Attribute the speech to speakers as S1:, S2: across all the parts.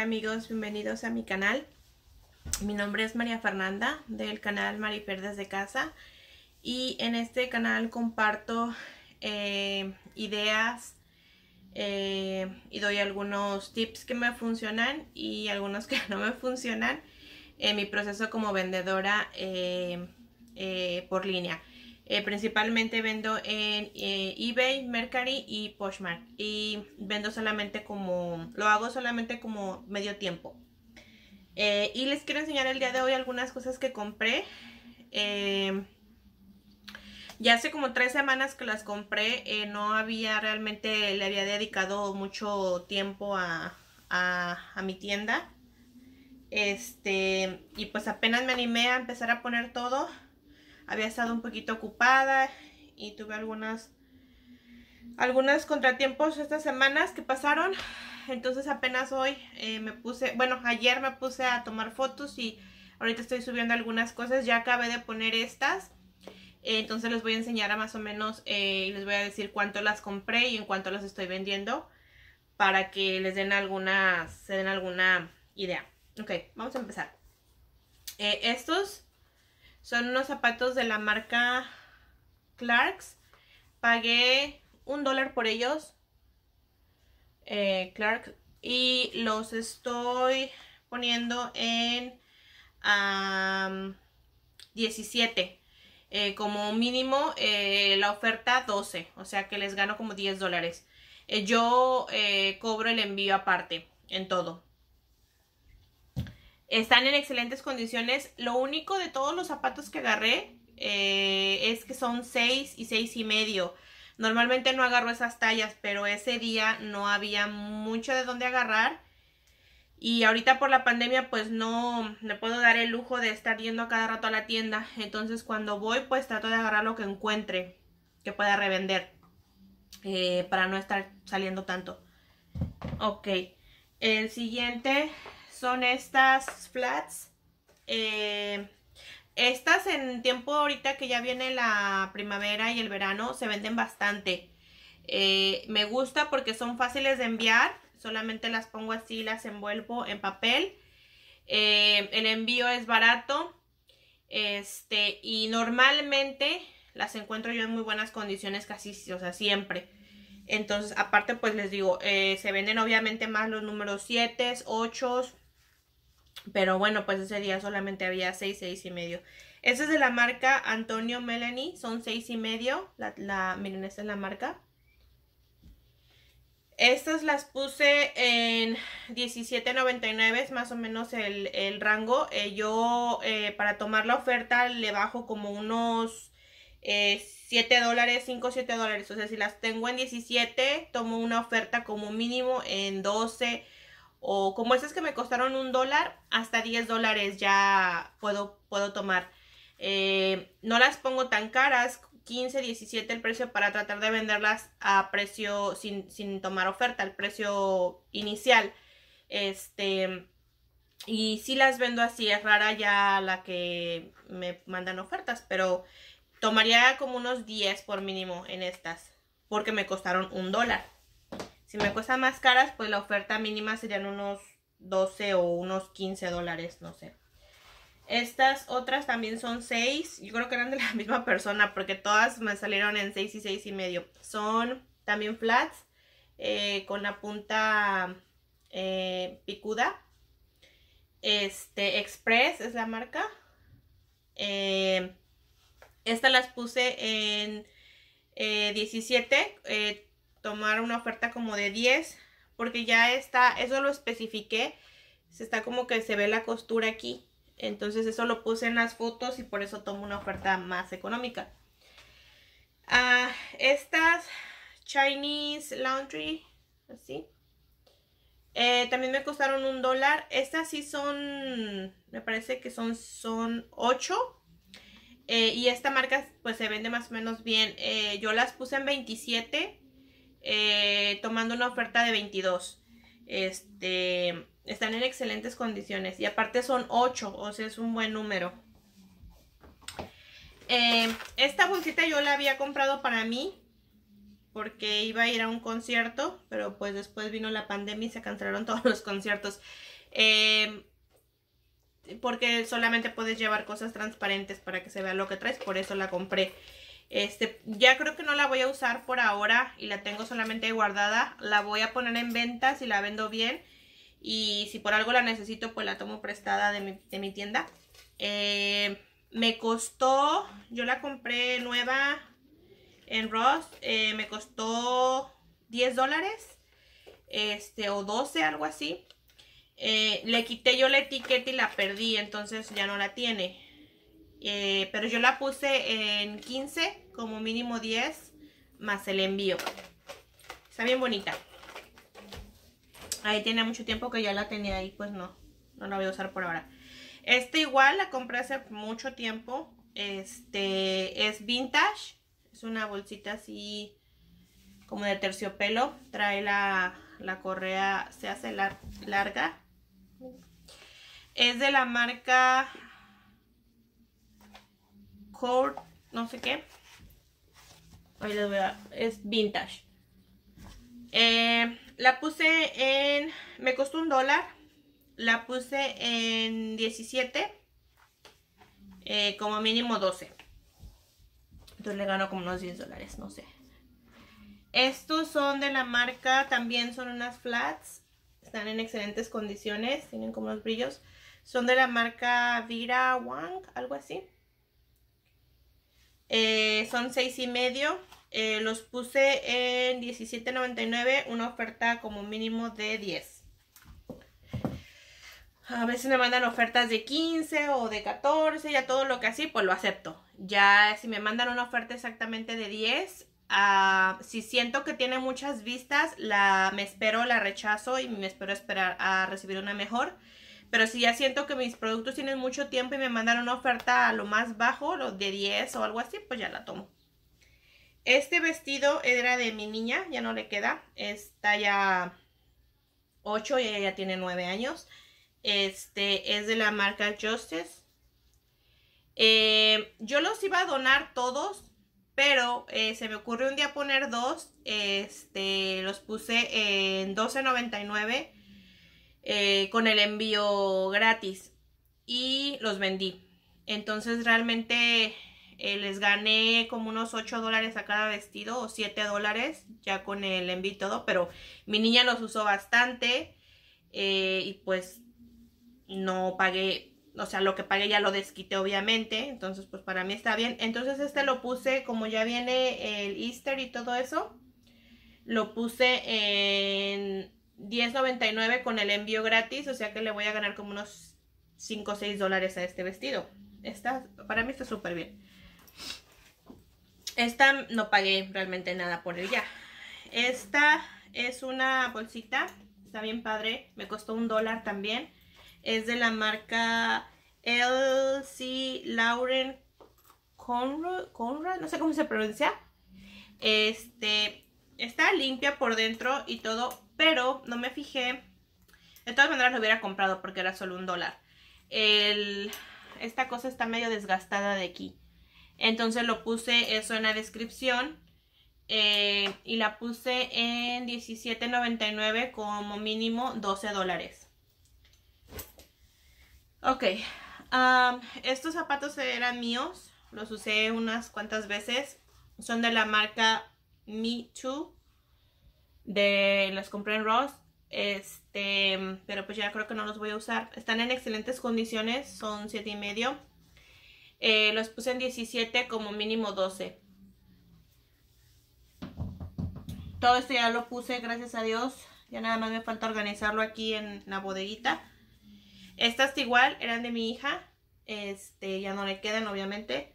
S1: amigos, bienvenidos a mi canal. Mi nombre es María Fernanda del canal Marifer de casa y en este canal comparto eh, ideas eh, y doy algunos tips que me funcionan y algunos que no me funcionan en mi proceso como vendedora eh, por línea. Eh, principalmente vendo en eh, eBay, Mercari y Poshmark. Y vendo solamente como, lo hago solamente como medio tiempo. Eh, y les quiero enseñar el día de hoy algunas cosas que compré. ya hace como tres semanas que las compré. no había realmente, le había dedicado mucho tiempo a, a mi tienda. Este, y pues apenas me animé a empezar a poner todo había estado un poquito ocupada y tuve algunas algunos contratiempos estas semanas que pasaron. Entonces apenas hoy eh, me puse, bueno, ayer me puse a tomar fotos y ahorita estoy subiendo algunas cosas. Ya acabé de poner estas. entonces les voy a enseñar a más o menos eh, y les voy a decir cuánto las compré y en cuánto las estoy vendiendo para que les den alguna, se den alguna idea. Ok, vamos a empezar. Eh, estos son unos zapatos de la marca Clarks. Pagué un dólar por ellos. Eh, Clark. Y los estoy poniendo en 17. Eh, como mínimo eh, la oferta 12. O sea que les gano como 10 dólares. yo cobro el envío aparte en todo. Están en excelentes condiciones. Lo único de todos los zapatos que agarré eh, es que son 6 y 6 y medio. Normalmente no agarro esas tallas, pero ese día no había mucho de dónde agarrar. Y ahorita por la pandemia pues no me puedo dar el lujo de estar yendo a cada rato a la tienda. Entonces cuando voy pues trato de agarrar lo que encuentre que pueda revender. Eh, para no estar saliendo tanto. Ok. El siguiente son estas flats. Eh, estas en tiempo ahorita que ya viene la primavera y el verano se venden bastante. Eh, me gusta porque son fáciles de enviar. Solamente las pongo así, las envuelvo en papel. Eh, el envío es barato. Este, y normalmente las encuentro yo en muy buenas condiciones casi, o sea, siempre. Entonces, aparte, pues les digo, se venden obviamente más los números 7, 8, pero bueno, pues ese día solamente había 6, 6 y medio. Esta es de la marca Antonio Melanie, son 6 y medio. miren, esta es la marca. Estas las puse en 17.99, es más o menos el, rango. Eh, yo eh, para tomar la oferta le bajo como unos 7 eh, dólares, 5, 7 dólares. O sea, si las tengo en 17, tomo una oferta como mínimo en 12 o como esas que me costaron un dólar, hasta 10 dólares ya puedo, puedo tomar. Eh, no las pongo tan caras, 15, 17 el precio para tratar de venderlas a precio sin, tomar oferta, el precio inicial. Este, y si las vendo así, es rara ya la que me mandan ofertas, pero tomaría como unos 10 por mínimo en estas, porque me costaron un dólar. Si me cuestan más caras, pues la oferta mínima serían unos 12 o unos 15 dólares, no sé. Estas otras también son 6. Yo creo que eran de la misma persona porque todas me salieron en 6 y 6 y medio. Son también flats eh, con la punta eh, picuda. Este, Express es la marca. Eh, esta las puse en 17 tomar una oferta como de 10 porque ya está, eso lo especifiqué, se está como que se ve la costura aquí, entonces eso lo puse en las fotos y por eso tomo una oferta más económica. Ah, estas Chinese Laundry, así, eh, también me costaron un dólar, estas sí son, me parece que son, son 8 eh, y esta marca pues se vende más o menos bien, eh, yo las puse en 27 eh, tomando una oferta de 22. Este, están en excelentes condiciones y aparte son 8, o sea, es un buen número. Eh, esta bolsita yo la había comprado para mí porque iba a ir a un concierto, pero pues después vino la pandemia y se cancelaron todos los conciertos. Eh, porque solamente puedes llevar cosas transparentes para que se vea lo que traes, por eso la compré. Este, ya creo que no la voy a usar por ahora y la tengo solamente guardada. La voy a poner en venta si la vendo bien. Y si por algo la necesito, pues la tomo prestada de mi, tienda. Eh, me costó, yo la compré nueva en Ross. Eh, me costó 10 dólares. Este, o 12, algo así. Eh, le quité yo la etiqueta y la perdí, entonces ya no la tiene. Eh, pero yo la puse en 15, como mínimo 10, más el envío. Está bien bonita. Ahí tiene mucho tiempo que ya la tenía ahí, pues no, no la voy a usar por ahora. Esta igual la compré hace mucho tiempo. Este es vintage. Es una bolsita así como de terciopelo. Trae la, correa, se hace larga. Es de la marca no sé qué. Es vintage. Eh, la puse en... Me costó un dólar. La puse en 17. Eh, como mínimo 12. Entonces le gano como unos 10 dólares, no sé. Estos son de la marca, también son unas flats. Están en excelentes condiciones, tienen como los brillos. Son de la marca Vira Wang, algo así. Eh, son seis y medio. Eh, los puse en $17.99, una oferta como mínimo de 10. A veces me mandan ofertas de 15 o de 14, ya todo lo que así, pues lo acepto. Ya si me mandan una oferta exactamente de 10, ah, si siento que tiene muchas vistas, la, me espero, la rechazo y me espero esperar a recibir una mejor. Pero si ya siento que mis productos tienen mucho tiempo y me mandaron una oferta a lo más bajo, los de 10 o algo así, pues ya la tomo. Este vestido era de mi niña, ya no le queda. Es talla 8 y ella ya tiene 9 años. Este es de la marca Justice. Eh, yo los iba a donar todos, pero eh, se me ocurrió un día poner dos. Este, los puse en 12.99 eh, con el envío gratis y los vendí. Entonces realmente eh, les gané como unos 8 dólares a cada vestido o 7 dólares ya con el envío y todo, pero mi niña los usó bastante eh, y pues no pagué, o sea, lo que pagué ya lo desquité obviamente, entonces pues para mí está bien. Entonces este lo puse como ya viene el Easter y todo eso, lo puse en $10.99 con el envío gratis, o sea que le voy a ganar como unos 5 o 6 dólares a este vestido. Está, para mí está súper bien. Esta no pagué realmente nada por ella. Esta es una bolsita, está bien padre, me costó un dólar también. Es de la marca Elsie Lauren Conrad, Conrad, no sé cómo se pronuncia. Este, está limpia por dentro y todo pero no me fijé. De todas maneras lo hubiera comprado porque era solo un dólar. esta cosa está medio desgastada de aquí. Entonces lo puse eso en la descripción. Eh, y la puse en $17.99 como mínimo 12 dólares. Ok. estos zapatos eran míos. Los usé unas cuantas veces. Son de la marca Me Too de las compré en Ross. Este, pero pues ya creo que no los voy a usar. Están en excelentes condiciones, son 7 y medio. Eh, los puse en 17 como mínimo 12. Todo esto ya lo puse, gracias a Dios. Ya nada más me falta organizarlo aquí en la bodeguita. Estas igual eran de mi hija. Este, ya no le quedan, obviamente.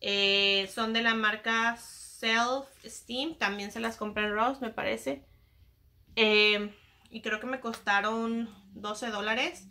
S1: Eh, son de la marca Self Steam. También se las compré en Ross, me parece. Em, y creo que me costaron 12 dólares.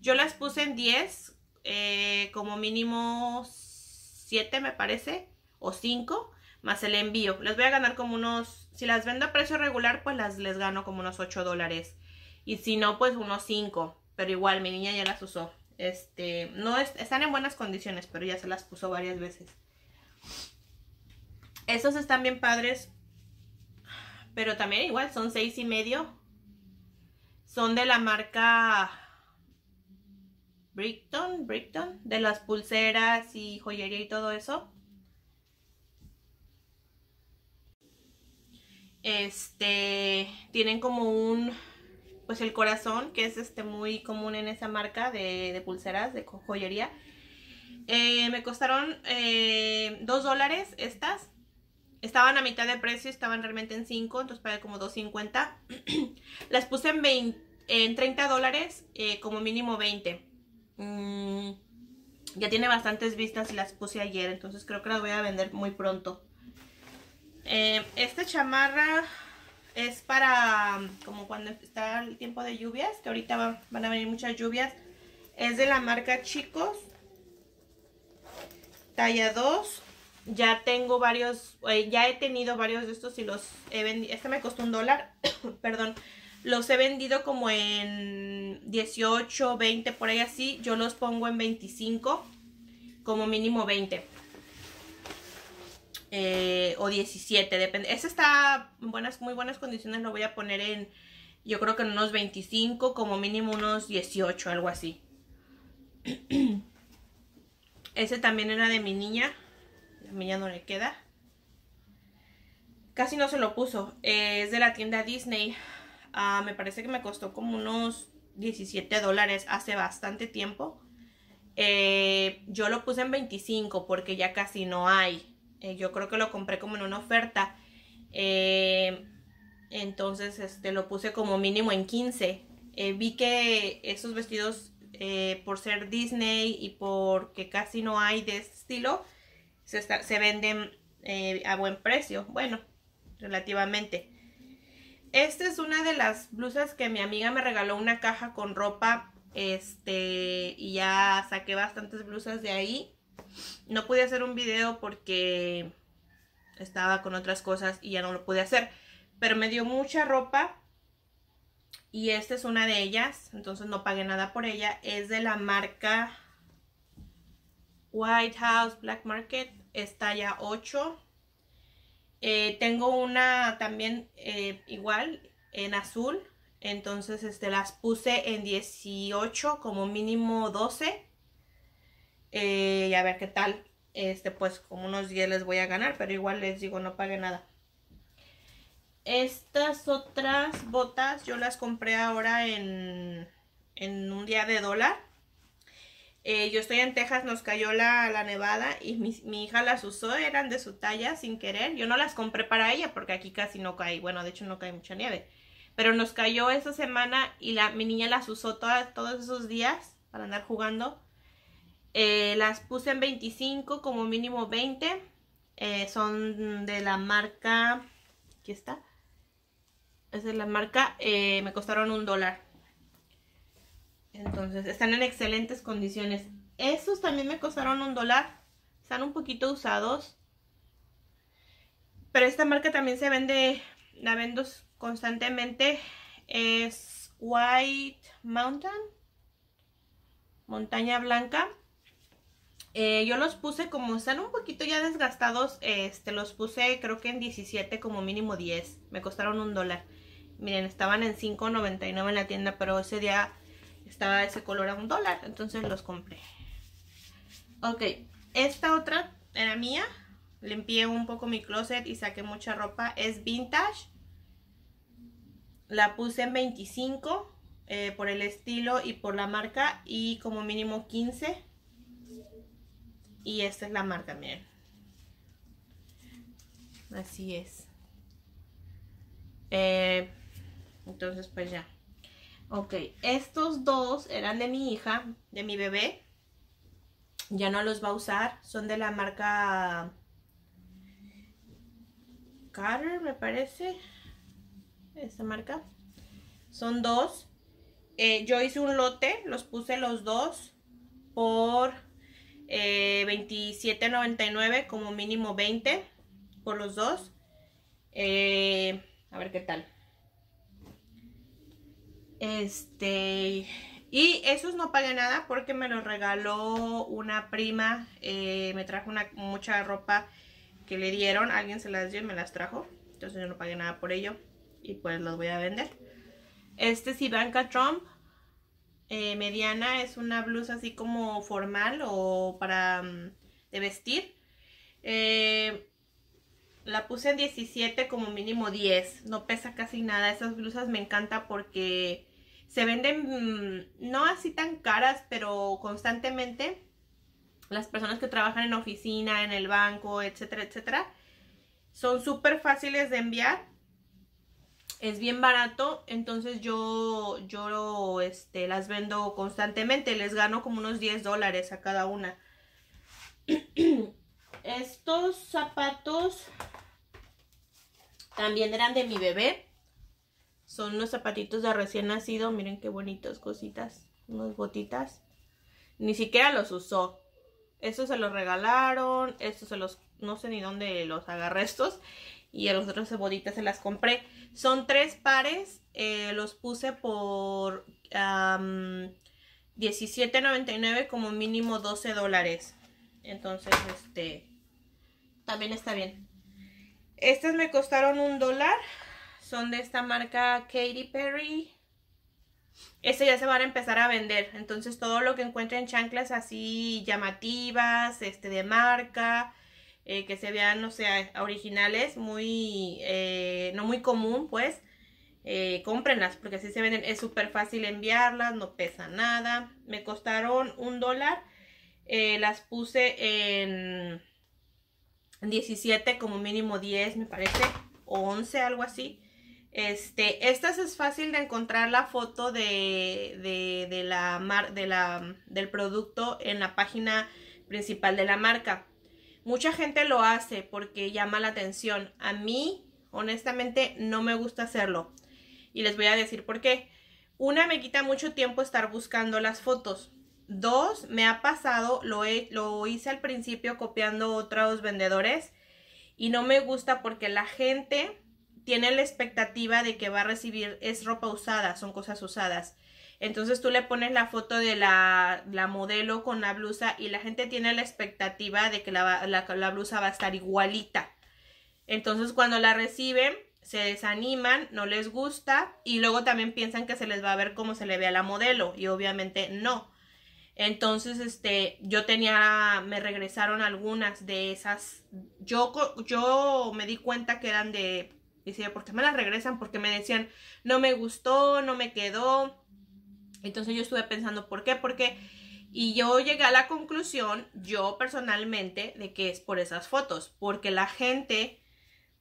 S1: Yo las puse en 10, eh, como mínimo 7 me parece, o 5, más el envío. Les voy a ganar como unos, si las vendo a precio regular, pues las les gano como unos 8 dólares. Y si no, pues unos 5. Pero igual, mi niña ya las usó. Este, no están en buenas condiciones, pero ya se las puso varias veces. Estos están bien padres pero también igual, son seis y medio. Son de la marca Brickton, Brickton, de las pulseras y joyería y todo eso. Este, tienen como un, pues el corazón, que es este muy común en esa marca de, pulseras, de joyería. Eh, me costaron eh, dos 2 dólares estas. Estaban a mitad de precio, estaban realmente en 5, entonces para como 2.50. Las puse en, en 30 dólares, eh, como mínimo 20. Mm, ya tiene bastantes vistas y las puse ayer, entonces creo que las voy a vender muy pronto. Eh, esta chamarra es para como cuando está el tiempo de lluvias, que ahorita van a venir muchas lluvias. Es de la marca Chicos, talla 2 ya tengo varios, eh, ya he tenido varios de estos y los he vendido. Este me costó un dólar, perdón. Los he vendido como en 18, 20, por ahí así. Yo los pongo en 25, como mínimo 20. Eh, o 17, depende. Ese está en buenas, muy buenas condiciones, lo voy a poner en, yo creo que en unos 25, como mínimo unos 18, algo así. Ese también era de mi niña ya no le queda. Casi no se lo puso. Eh, es de la tienda Disney. Ah, me parece que me costó como unos 17 dólares hace bastante tiempo. Eh, yo lo puse en 25 porque ya casi no hay. Eh, yo creo que lo compré como en una oferta. entonces este, lo puse como mínimo en 15. vi que esos vestidos, por ser Disney y porque casi no hay de este estilo, se, venden eh, a buen precio. Bueno, relativamente. Esta es una de las blusas que mi amiga me regaló una caja con ropa. Este, y ya saqué bastantes blusas de ahí. No pude hacer un video porque estaba con otras cosas y ya no lo pude hacer. Pero me dio mucha ropa. Y esta es una de ellas. Entonces no pagué nada por ella. Es de la marca White House Black Market está ya 8. Eh, tengo una también eh, igual en azul. Entonces este, las puse en 18 como mínimo 12. Eh, y a ver qué tal. Este pues como unos 10 les voy a ganar. Pero igual les digo no pague nada. Estas otras botas yo las compré ahora en, en un día de dólar eh, yo estoy en Texas, nos cayó la, nevada y mi, hija las usó, eran de su talla sin querer. Yo no las compré para ella porque aquí casi no cae, bueno, de hecho no cae mucha nieve. Pero nos cayó esa semana y la, mi niña las usó toda, todos esos días para andar jugando. Eh, las puse en 25, como mínimo 20. Eh, son de la marca... Aquí está. Es de la marca... me costaron un dólar. Entonces, están en excelentes condiciones. Esos también me costaron un dólar. Están un poquito usados. Pero esta marca también se vende, la vendo constantemente. Es White Mountain. Montaña Blanca. Eh, yo los puse como están un poquito ya desgastados, este, los puse creo que en 17 como mínimo 10. Me costaron un dólar. Miren, estaban en 5.99 en la tienda, pero ese día estaba ese color a un dólar, entonces los compré. Ok, esta otra era mía. Limpié un poco mi closet y saqué mucha ropa. Es vintage. La puse en 25 eh, por el estilo y por la marca y como mínimo 15. Y esta es la marca, miren. Así es. Eh, entonces pues ya. Ok, estos dos eran de mi hija, de mi bebé. Ya no los va a usar. Son de la marca Carter, me parece. Esta marca. Son dos. Eh, yo hice un lote, los puse los dos por $27.99 eh, como mínimo 20 por los dos. Eh, a ver qué tal. Este, y esos no pagué nada porque me los regaló una prima, eh, me trajo una, mucha ropa que le dieron, alguien se las dio y me las trajo, entonces yo no pagué nada por ello y pues los voy a vender. Este es Ivanka Trump, eh, mediana, es una blusa así como formal o para mm, de vestir. Eh, la puse en 17 como mínimo 10. No pesa casi nada. estas blusas me encanta porque se venden mm, no así tan caras, pero constantemente las personas que trabajan en oficina, en el banco, etcétera, etcétera, son súper fáciles de enviar. Es bien barato, entonces yo, yo este, las vendo constantemente. Les gano como unos 10 dólares a cada una. Estos zapatos también eran de mi bebé. Son unos zapatitos de recién nacido. Miren qué bonitos cositas. Unas botitas. Ni siquiera los usó. Estos se los regalaron. Estos se los... No sé ni dónde los agarré estos. Y a los otros botitas se las compré. Son tres pares. Eh, los puse por... $17.99 como mínimo 12 dólares. Entonces, este... También está bien. Estas me costaron un dólar. Son de esta marca Katy Perry. Estas ya se van a empezar a vender. Entonces todo lo que encuentren chanclas así llamativas, este de marca, eh, que se vean, no sea, originales, muy, eh, no muy común, pues, eh, cómprenlas, porque así se venden. Es súper fácil enviarlas, no pesa nada. Me costaron un dólar. las puse en 17, como mínimo 10, me parece, o 11, algo así. Este, estas es fácil de encontrar la foto de, de, la mar, de, la del producto en la página principal de la marca. Mucha gente lo hace porque llama la atención. A mí, honestamente, no me gusta hacerlo. Y les voy a decir por qué. Una, me quita mucho tiempo estar buscando las fotos. Dos, me ha pasado, lo, lo hice al principio copiando otros vendedores y no me gusta porque la gente tiene la expectativa de que va a recibir, es ropa usada, son cosas usadas. Entonces tú le pones la foto de la, modelo con la blusa y la gente tiene la expectativa de que la, la blusa va a estar igualita. Entonces cuando la reciben, se desaniman, no les gusta y luego también piensan que se les va a ver como se le ve a la modelo y obviamente no. Entonces, este, yo tenía, me regresaron algunas de esas. Yo, yo me di cuenta que eran de, decía, ¿por qué me las regresan? Porque me decían, no me gustó, no me quedó. Entonces yo estuve pensando, ¿por qué? ¿por qué? y yo llegué a la conclusión, yo personalmente, de que es por esas fotos, porque la gente,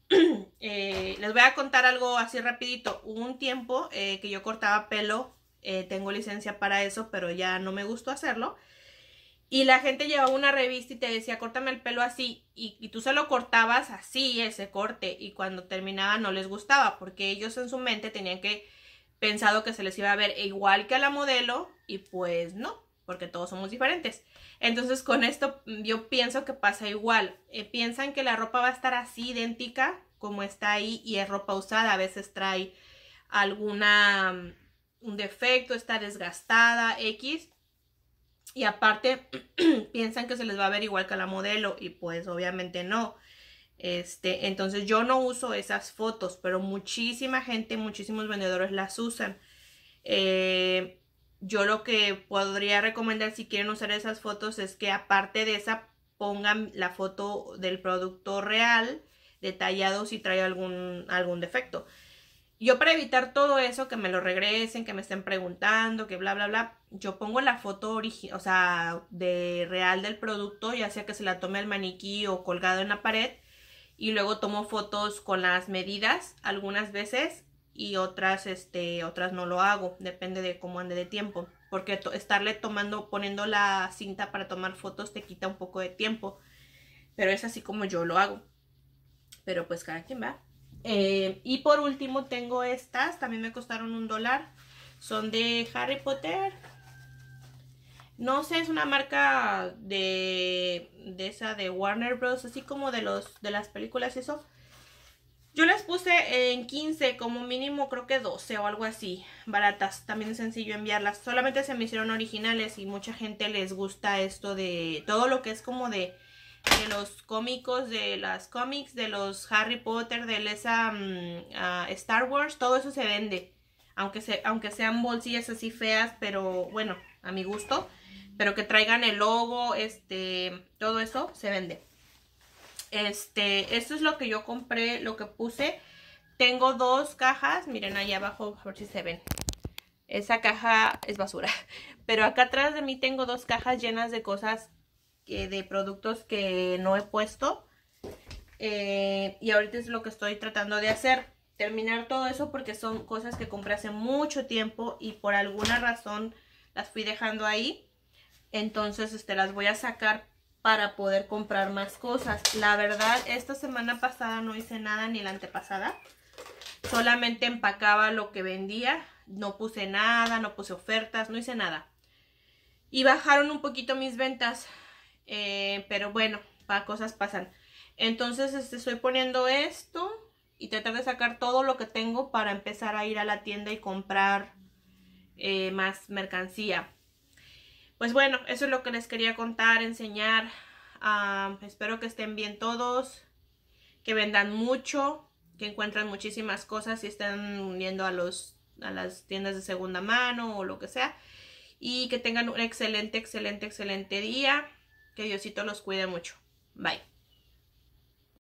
S1: eh, les voy a contar algo así rapidito. un tiempo eh, que yo cortaba pelo eh, tengo licencia para eso, pero ya no me gustó hacerlo. Y la gente llevaba una revista y te decía, córtame el pelo así. Y, tú se lo cortabas así, ese corte. Y cuando terminaba no les gustaba, porque ellos en su mente tenían que pensado que se les iba a ver igual que a la modelo. Y pues no, porque todos somos diferentes. Entonces con esto mm, yo pienso que pasa igual. Eh, piensan que la ropa va a estar así idéntica como está ahí y es ropa usada. A veces trae alguna mm, un defecto, está desgastada, X. Y aparte piensan que se les va a ver igual que la modelo y pues obviamente no. Este, entonces yo no uso esas fotos, pero muchísima gente, muchísimos vendedores las usan. Eh, yo lo que podría recomendar si quieren usar esas fotos es que aparte de esa pongan la foto del producto real detallado si trae algún, algún defecto. Yo para evitar todo eso, que me lo regresen, que me estén preguntando, que bla, bla, bla, yo pongo la foto o sea, de real del producto, ya sea que se la tome al maniquí o colgado en la pared, y luego tomo fotos con las medidas algunas veces y otras, este, otras no lo hago, depende de cómo ande de tiempo, porque estarle tomando, poniendo la cinta para tomar fotos te quita un poco de tiempo, pero es así como yo lo hago. Pero pues cada quien va. Eh, y por último tengo estas, también me costaron un dólar. Son de Harry Potter. No sé, es una marca de, de esa de Warner Bros. Así como de, los, de las películas eso. Yo las puse en 15, como mínimo creo que 12 o algo así, baratas. También es sencillo enviarlas. Solamente se me hicieron originales y mucha gente les gusta esto de todo lo que es como de de los cómicos, de las cómics, de los Harry Potter, de esa mm, ah, Star Wars, todo eso se vende. Aunque, aunque sean bolsillas así feas, pero bueno, a mi gusto. Pero que traigan el logo, este, todo eso se vende. Este, esto es lo que yo compré, lo que puse. Tengo dos cajas, miren ahí abajo, a ver si se ven. Esa caja es basura. Pero acá atrás de mí tengo dos cajas llenas de cosas de productos que no he puesto. Eh, y ahorita es lo que estoy tratando de hacer. Terminar todo eso porque son cosas que compré hace mucho tiempo y por alguna razón las fui dejando ahí. Entonces este, las voy a sacar para poder comprar más cosas. La verdad, esta semana pasada no hice nada ni la antepasada. Solamente empacaba lo que vendía. No puse nada, no puse ofertas, no hice nada. Y bajaron un poquito mis ventas eh, pero bueno, para cosas pasan. Entonces este, estoy poniendo esto y tratar de sacar todo lo que tengo para empezar a ir a la tienda y comprar eh, más mercancía. Pues bueno, eso es lo que les quería contar, enseñar. Ah, espero que estén bien todos, que vendan mucho, que encuentren muchísimas cosas y estén yendo a, los, a las tiendas de segunda mano o lo que sea. Y que tengan un excelente, excelente, excelente día. Que Diosito los cuide mucho. Bye.